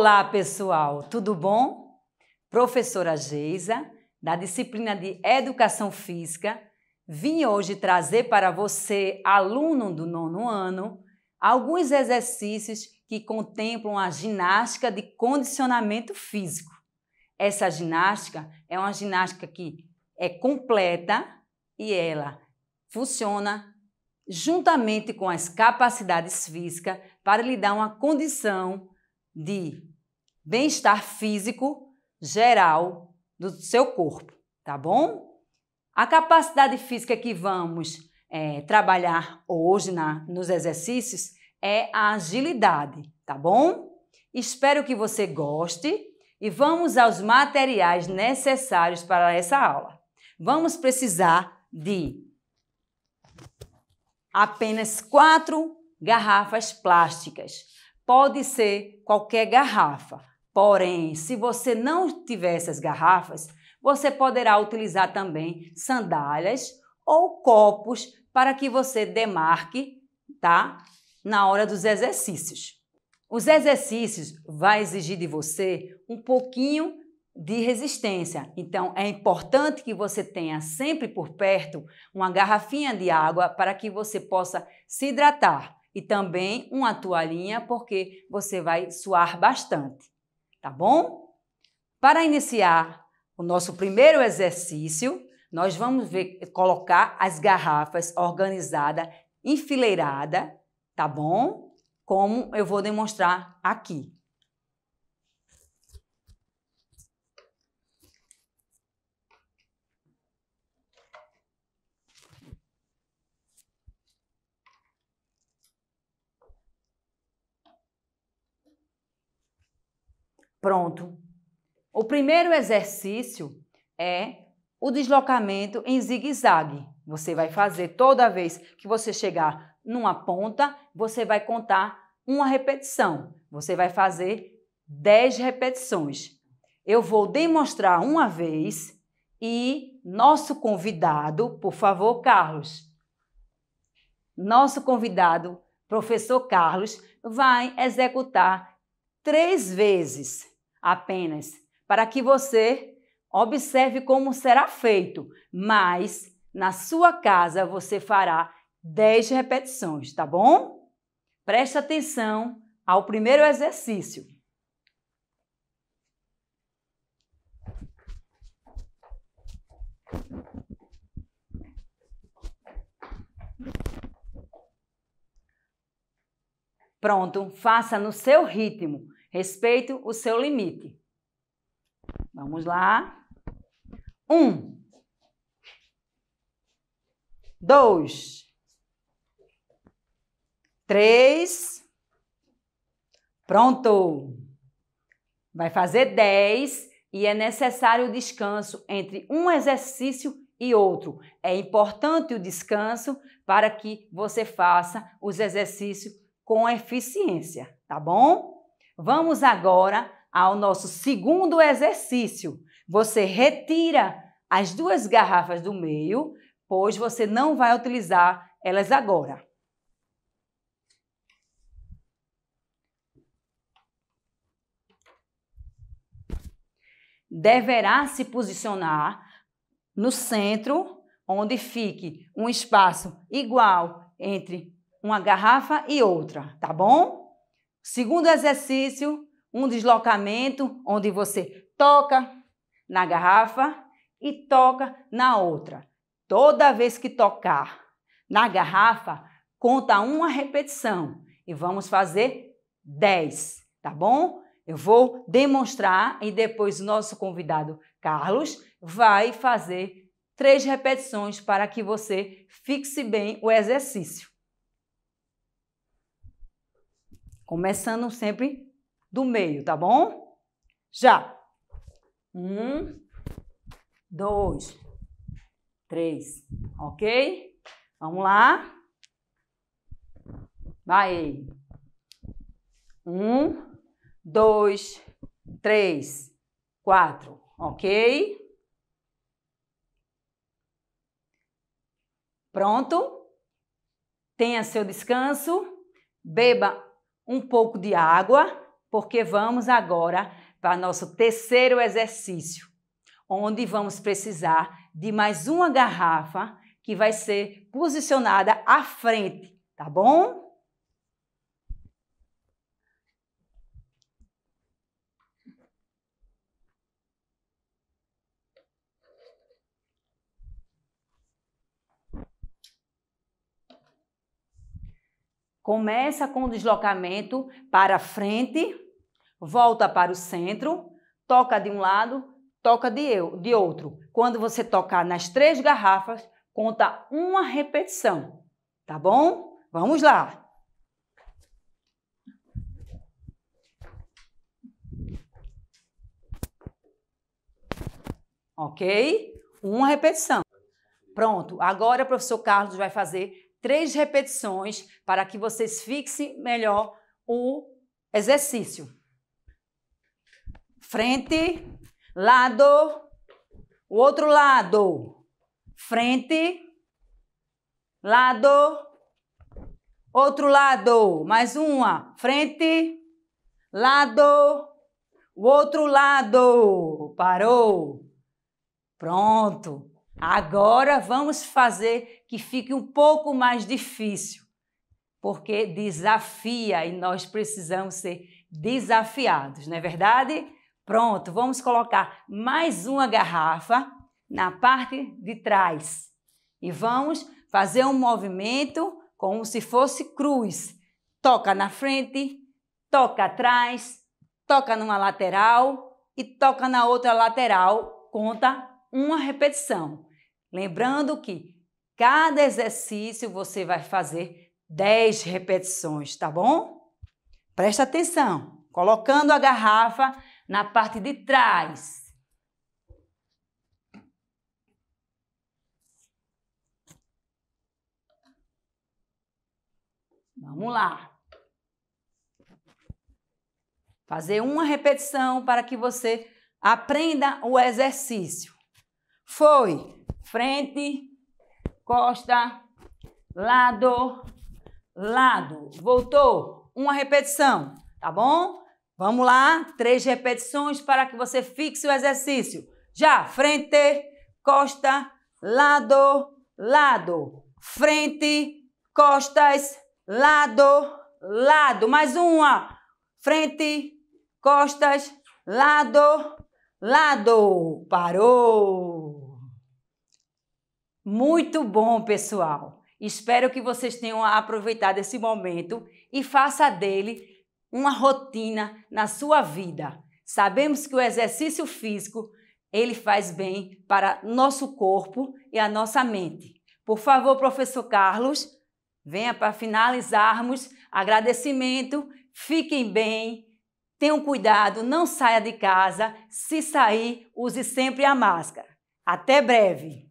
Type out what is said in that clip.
Olá, pessoal, tudo bom? Professora Geisa, da disciplina de Educação Física, vim hoje trazer para você, aluno do nono ano, alguns exercícios que contemplam a ginástica de condicionamento físico. Essa ginástica é uma ginástica que é completa e ela funciona juntamente com as capacidades físicas para lhe dar uma condição de bem-estar físico geral do seu corpo, tá bom? A capacidade física que vamos é, trabalhar hoje na, nos exercícios é a agilidade, tá bom? Espero que você goste e vamos aos materiais necessários para essa aula. Vamos precisar de apenas quatro garrafas plásticas pode ser qualquer garrafa. Porém, se você não tiver essas garrafas, você poderá utilizar também sandálias ou copos para que você demarque, tá? Na hora dos exercícios. Os exercícios vai exigir de você um pouquinho de resistência. Então, é importante que você tenha sempre por perto uma garrafinha de água para que você possa se hidratar e também uma toalhinha, porque você vai suar bastante, tá bom? Para iniciar o nosso primeiro exercício, nós vamos ver, colocar as garrafas organizada, enfileirada, tá bom? Como eu vou demonstrar aqui. Pronto. O primeiro exercício é o deslocamento em zigue-zague. Você vai fazer toda vez que você chegar numa ponta, você vai contar uma repetição. Você vai fazer 10 repetições. Eu vou demonstrar uma vez e nosso convidado, por favor, Carlos. Nosso convidado, professor Carlos, vai executar três vezes apenas para que você observe como será feito, mas na sua casa você fará 10 repetições, tá bom? Preste atenção ao primeiro exercício. Pronto, faça no seu ritmo. Respeito o seu limite. Vamos lá. Um. Dois. Três. Pronto. Vai fazer dez e é necessário o descanso entre um exercício e outro. É importante o descanso para que você faça os exercícios com eficiência, tá bom? Vamos agora ao nosso segundo exercício. Você retira as duas garrafas do meio, pois você não vai utilizar elas agora. Deverá se posicionar no centro, onde fique um espaço igual entre uma garrafa e outra, tá bom? Segundo exercício, um deslocamento onde você toca na garrafa e toca na outra. Toda vez que tocar na garrafa, conta uma repetição e vamos fazer 10, tá bom? Eu vou demonstrar e depois o nosso convidado Carlos vai fazer três repetições para que você fixe bem o exercício. Começando sempre do meio, tá bom? Já. Um, dois, três, ok? Vamos lá. Vai. Um, dois, três, quatro, ok? Pronto? Tenha seu descanso, beba um pouco de água, porque vamos agora para nosso terceiro exercício, onde vamos precisar de mais uma garrafa que vai ser posicionada à frente, tá bom? Começa com o deslocamento para frente, volta para o centro, toca de um lado, toca de, eu, de outro. Quando você tocar nas três garrafas, conta uma repetição, tá bom? Vamos lá! Ok? Uma repetição. Pronto, agora o professor Carlos vai fazer três repetições para que vocês fixem melhor o exercício. Frente, lado, o outro lado. Frente, lado, outro lado. Mais uma. Frente, lado, o outro lado. Parou. Pronto. Agora vamos fazer que fique um pouco mais difícil, porque desafia e nós precisamos ser desafiados, não é verdade? Pronto, vamos colocar mais uma garrafa na parte de trás e vamos fazer um movimento como se fosse cruz. Toca na frente, toca atrás, toca numa lateral e toca na outra lateral. Conta uma repetição. Lembrando que cada exercício você vai fazer 10 repetições, tá bom? Presta atenção, colocando a garrafa na parte de trás. Vamos lá. Fazer uma repetição para que você aprenda o exercício. Foi frente, costa, lado, lado. Voltou. Uma repetição, tá bom? Vamos lá, três repetições para que você fixe o exercício. Já, frente, costa, lado, lado. Frente, costas, lado, lado. Mais uma. Frente, costas, lado, lado. Parou. Muito bom, pessoal! Espero que vocês tenham aproveitado esse momento e faça dele uma rotina na sua vida. Sabemos que o exercício físico ele faz bem para nosso corpo e a nossa mente. Por favor, professor Carlos, venha para finalizarmos. Agradecimento, fiquem bem, tenham cuidado, não saia de casa. Se sair, use sempre a máscara. Até breve!